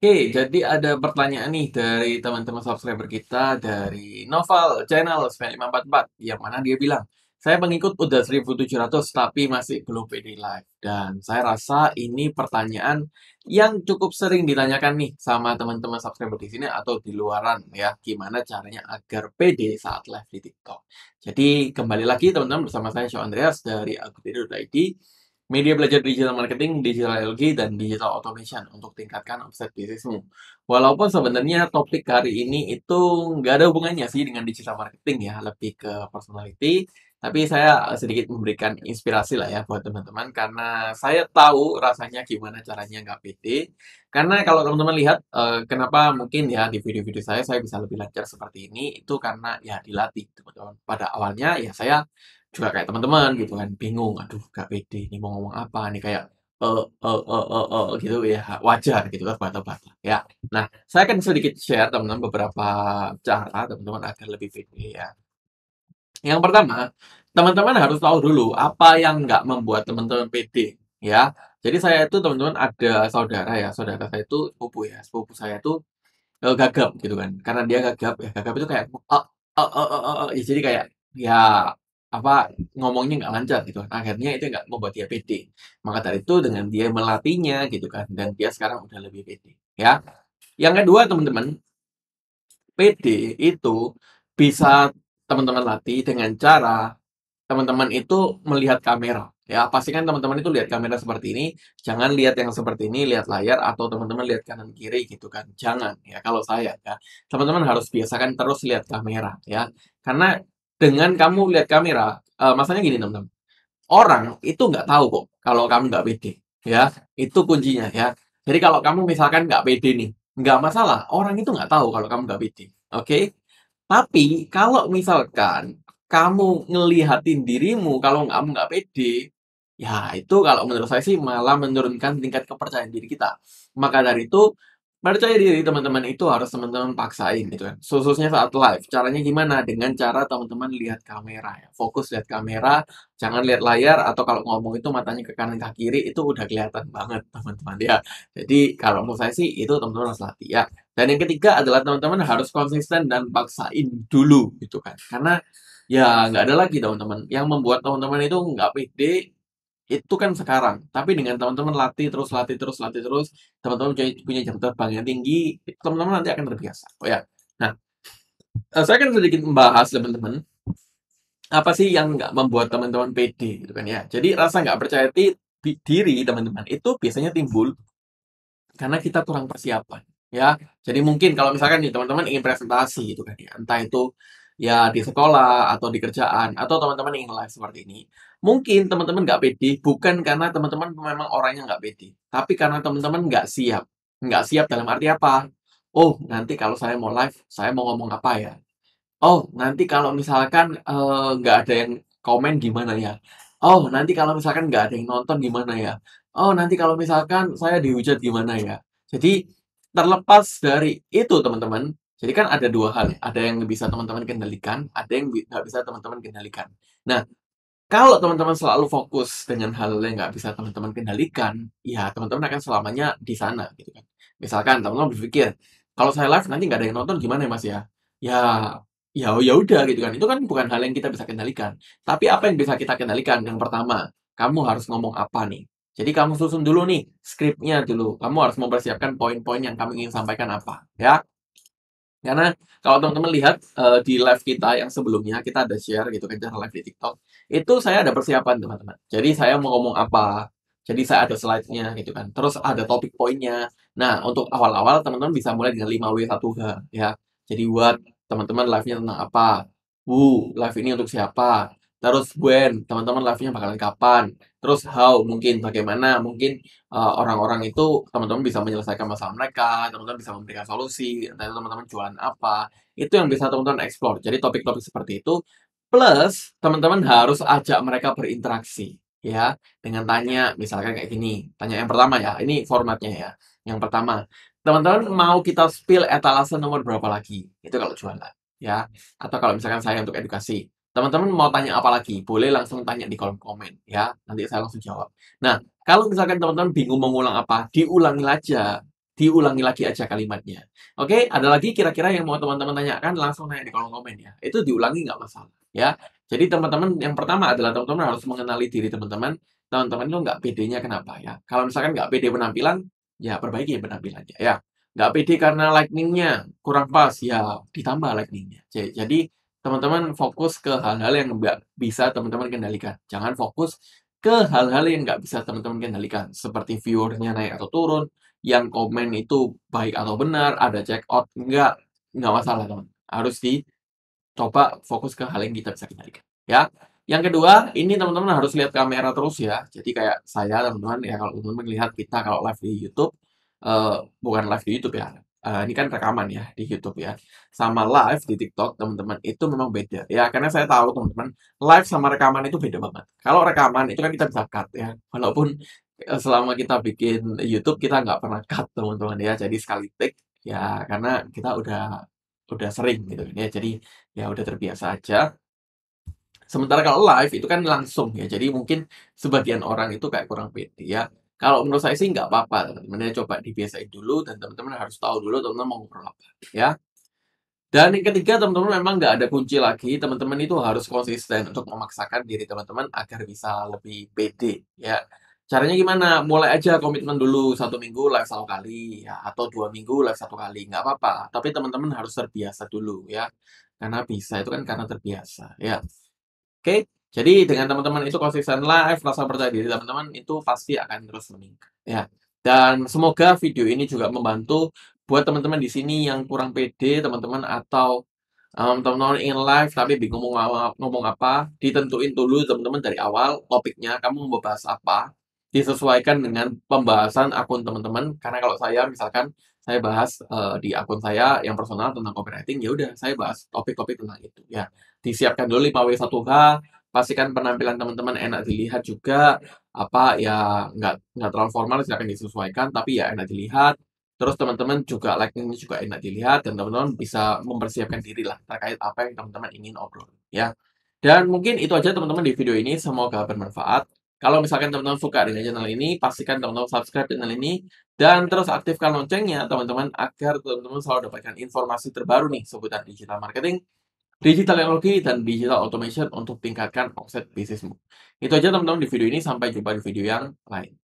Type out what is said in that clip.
Oke, jadi ada pertanyaan nih dari teman-teman subscriber kita dari Novel Channel 544 yang mana dia bilang, "Saya mengikut udah 1700 tapi masih belum PD live." Dan saya rasa ini pertanyaan yang cukup sering ditanyakan nih sama teman-teman subscriber di sini atau di luaran ya, gimana caranya agar PD saat live di TikTok. Jadi, kembali lagi teman-teman bersama saya Show Andreas dari agudero.id media belajar digital marketing, digital LG, dan digital automation untuk tingkatkan offset bisnismu. Walaupun sebenarnya topik hari ini itu nggak ada hubungannya sih dengan digital marketing ya, lebih ke personality. Tapi saya eh, sedikit memberikan inspirasi lah ya buat teman-teman karena saya tahu rasanya gimana caranya nggak pede. Karena kalau teman-teman lihat eh, kenapa mungkin ya di video-video saya saya bisa lebih lancar seperti ini itu karena ya dilatih teman-teman. Pada awalnya ya saya juga kayak teman-teman gitu kan bingung aduh gak pede ini mau ngomong apa nih kayak eh, eh eh eh eh gitu ya wajar gitu kan bata-bata ya nah saya akan sedikit share teman-teman beberapa cara teman-teman agar lebih pede ya yang pertama teman-teman harus tahu dulu apa yang nggak membuat teman-teman pede ya jadi saya itu teman-teman ada saudara ya saudara saya itu sepupu ya sepupu saya itu uh, gagap gitu kan karena dia gagap ya gagap itu kayak uh, uh, uh, uh, uh, uh, ya jadi kayak ya apa ngomongnya nggak lancar gitu akhirnya itu nggak membuat dia pede maka dari itu dengan dia melatihnya gitu kan dan dia sekarang udah lebih pede ya yang kedua teman-teman pede itu bisa teman-teman latih dengan cara teman-teman itu melihat kamera ya pastikan teman-teman itu lihat kamera seperti ini jangan lihat yang seperti ini lihat layar atau teman-teman lihat kanan kiri gitu kan jangan ya kalau saya ya teman-teman harus biasakan terus lihat kamera ya karena dengan kamu lihat kamera uh, eh, masanya gini teman-teman orang itu nggak tahu kok kalau kamu nggak pede ya itu kuncinya ya jadi kalau kamu misalkan nggak pede nih nggak masalah orang itu nggak tahu kalau kamu nggak pede oke okay? tapi kalau misalkan kamu ngelihatin dirimu kalau kamu nggak pede ya itu kalau menurut saya sih malah menurunkan tingkat kepercayaan diri kita maka dari itu percaya diri teman-teman itu harus teman-teman paksain gitu kan. Khususnya saat live. Caranya gimana? Dengan cara teman-teman lihat kamera ya. Fokus lihat kamera, jangan lihat layar atau kalau ngomong itu matanya ke kanan ke kiri itu udah kelihatan banget teman-teman ya. Jadi kalau menurut saya sih itu teman-teman harus latih ya. Dan yang ketiga adalah teman-teman harus konsisten dan paksain dulu gitu kan. Karena ya nggak ada lagi teman-teman yang membuat teman-teman itu nggak pede itu kan sekarang tapi dengan teman-teman latih terus latih terus latih terus teman-teman punya, punya jam terbang yang tinggi teman-teman nanti akan terbiasa oh ya nah eh, saya akan sedikit membahas teman-teman apa sih yang nggak membuat teman-teman pede gitu kan ya jadi rasa nggak percaya diri teman-teman itu biasanya timbul karena kita kurang persiapan ya jadi mungkin kalau misalkan nih teman-teman ingin presentasi gitu kan ya entah itu ya di sekolah atau di kerjaan atau teman-teman ingin live seperti ini mungkin teman-teman nggak pede bukan karena teman-teman memang orangnya nggak pede tapi karena teman-teman nggak siap nggak siap dalam arti apa oh nanti kalau saya mau live saya mau ngomong apa ya oh nanti kalau misalkan eh, nggak uh, ada yang komen gimana ya oh nanti kalau misalkan nggak ada yang nonton gimana ya oh nanti kalau misalkan saya dihujat gimana ya jadi terlepas dari itu teman-teman jadi kan ada dua hal, iya. ada yang bisa teman-teman kendalikan, ada yang nggak bisa teman-teman kendalikan. Nah, kalau teman-teman selalu fokus dengan hal yang nggak bisa teman-teman kendalikan, ya teman-teman akan selamanya di sana, gitu kan. Misalkan teman-teman berpikir, kalau saya live nanti nggak ada yang nonton gimana ya mas ya? Ya, ya, ya udah gitu kan. Itu kan bukan hal yang kita bisa kendalikan. Tapi apa yang bisa kita kendalikan? Yang pertama, kamu harus ngomong apa nih? Jadi kamu susun dulu nih skripnya dulu. Kamu harus mempersiapkan poin-poin yang kamu ingin sampaikan apa, ya. Karena kalau teman-teman lihat uh, di live kita yang sebelumnya kita ada share gitu kan cara live di TikTok, itu saya ada persiapan teman-teman. Jadi saya mau ngomong apa, jadi saya ada slide-nya gitu kan. Terus ada topik poinnya. Nah, untuk awal-awal teman-teman bisa mulai dengan 5W1H ya. Jadi buat teman-teman live-nya tentang apa? Wu, live ini untuk siapa? terus when teman-teman live-nya bakalan kapan terus how mungkin bagaimana mungkin eh, orang-orang uh, itu teman-teman bisa menyelesaikan masalah mereka teman-teman bisa memberikan solusi entah teman-teman jualan apa itu yang bisa teman-teman explore jadi topik-topik seperti itu plus teman-teman harus ajak mereka berinteraksi ya dengan tanya misalkan kayak gini tanya yang pertama ya ini formatnya ya yang pertama teman-teman mau kita spill etalase nomor berapa lagi itu kalau jualan ya atau kalau misalkan saya untuk edukasi Teman-teman mau tanya apa lagi? Boleh langsung tanya di kolom komen ya. Nanti saya langsung jawab. Nah, kalau misalkan teman-teman bingung mengulang apa, diulangi aja. Diulangi lagi aja kalimatnya. Oke, ada lagi kira-kira yang mau teman-teman tanyakan, langsung tanya di kolom komen ya. Itu diulangi nggak masalah ya. Jadi teman-teman yang pertama adalah teman-teman harus mengenali diri teman-teman. Teman-teman itu nggak pedenya kenapa ya. Kalau misalkan nggak pede penampilan, ya perbaiki penampilannya ya nggak pede karena lightningnya kurang pas ya ditambah lightningnya jadi teman-teman fokus ke hal-hal yang nggak bisa teman-teman kendalikan. Jangan fokus ke hal-hal yang nggak bisa teman-teman kendalikan, seperti viewernya naik atau turun, yang komen itu baik atau benar, ada check out, nggak, nggak masalah teman. Harus coba fokus ke hal yang kita bisa kendalikan. Ya, yang kedua, ini teman-teman harus lihat kamera terus ya. Jadi kayak saya teman-teman ya kalau teman-teman lihat kita kalau live di YouTube, uh, bukan live di YouTube ya, uh, ini kan rekaman ya di YouTube ya sama live di TikTok teman-teman itu memang beda ya karena saya tahu teman-teman live sama rekaman itu beda banget kalau rekaman itu kan kita bisa cut ya walaupun eh, selama kita bikin YouTube kita nggak pernah cut teman-teman ya jadi sekali take ya karena kita udah udah sering gitu kan ya jadi ya udah terbiasa aja Sementara kalau live itu kan langsung ya, jadi mungkin sebagian orang itu kayak kurang pede ya. Kalau menurut saya sih nggak apa-apa, teman-teman. Ya, coba dibiasain dulu dan teman-teman harus tahu dulu teman-teman mau ngobrol apa, ya. Dan yang ketiga, teman-teman memang nggak ada kunci lagi. Teman-teman itu harus konsisten untuk memaksakan diri teman-teman agar bisa lebih pede, ya. Caranya gimana? Mulai aja komitmen dulu satu minggu live satu kali, ya, atau dua minggu live satu kali, nggak apa-apa. Tapi teman-teman harus terbiasa dulu, ya. Karena bisa itu kan karena terbiasa, ya. Oke. Okay? Jadi dengan teman-teman itu konsisten live, rasa percaya diri teman-teman itu pasti akan terus meningkat. Ya. Dan semoga video ini juga membantu buat teman-teman di sini yang kurang pede, teman-teman atau um, teman-teman in live tapi bingung ngomong, ngomong apa, ditentuin dulu teman-teman dari awal topiknya, kamu mau bahas apa, disesuaikan dengan pembahasan akun teman-teman. Karena kalau saya misalkan saya bahas uh, di akun saya yang personal tentang copywriting, ya udah saya bahas topik-topik tentang itu. Ya, disiapkan dulu 5W1H, pastikan penampilan teman-teman enak dilihat juga apa ya nggak nggak terlalu formal silahkan disesuaikan tapi ya enak dilihat terus teman-teman juga lightingnya juga enak dilihat dan teman-teman bisa mempersiapkan diri lah terkait apa yang teman-teman ingin obrol ya dan mungkin itu aja teman-teman di video ini semoga bermanfaat kalau misalkan teman-teman suka dengan channel ini, pastikan teman-teman subscribe channel ini dan terus aktifkan loncengnya teman-teman agar teman-teman selalu dapatkan informasi terbaru nih seputar digital marketing Digital teknologi dan digital automation untuk tingkatkan offset bisnismu. Itu aja teman-teman di video ini, sampai jumpa di video yang lain.